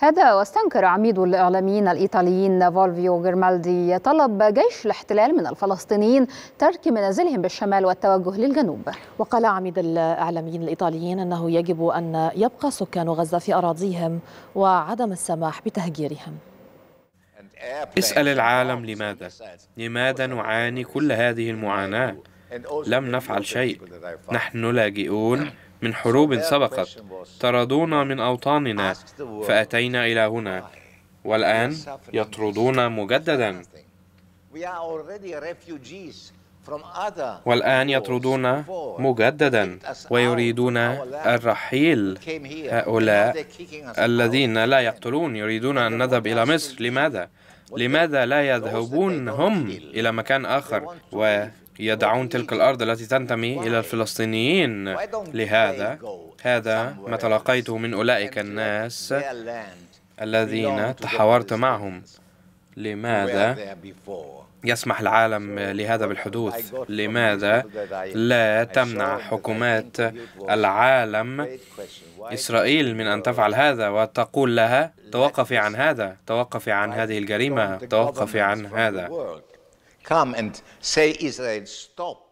هذا واستنكر عميد الإعلاميين الإيطاليين فولفيو غيرمالدي طلب جيش الاحتلال من الفلسطينيين ترك منازلهم بالشمال والتوجه للجنوب وقال عميد الإعلاميين الإيطاليين أنه يجب أن يبقى سكان غزة في أراضيهم وعدم السماح بتهجيرهم اسأل العالم لماذا؟ لماذا نعاني كل هذه المعاناة؟ لم نفعل شيء نحن لاجئون من حروب سبقت طردونا من أوطاننا فأتينا إلى هنا والآن يطردون مجددا والآن يطردون مجددا ويريدون الرحيل هؤلاء الذين لا يقتلون يريدون أن نذهب إلى مصر لماذا؟ لماذا لا يذهبون هم إلى مكان آخر يدعون تلك الأرض التي تنتمي إلى الفلسطينيين لهذا هذا ما تلقيته من أولئك الناس الذين تحاورت معهم لماذا يسمح العالم لهذا بالحدوث لماذا لا تمنع حكومات العالم إسرائيل من أن تفعل هذا وتقول لها توقفي عن هذا توقفي عن هذه الجريمة توقفي عن هذا come and say Israel, stop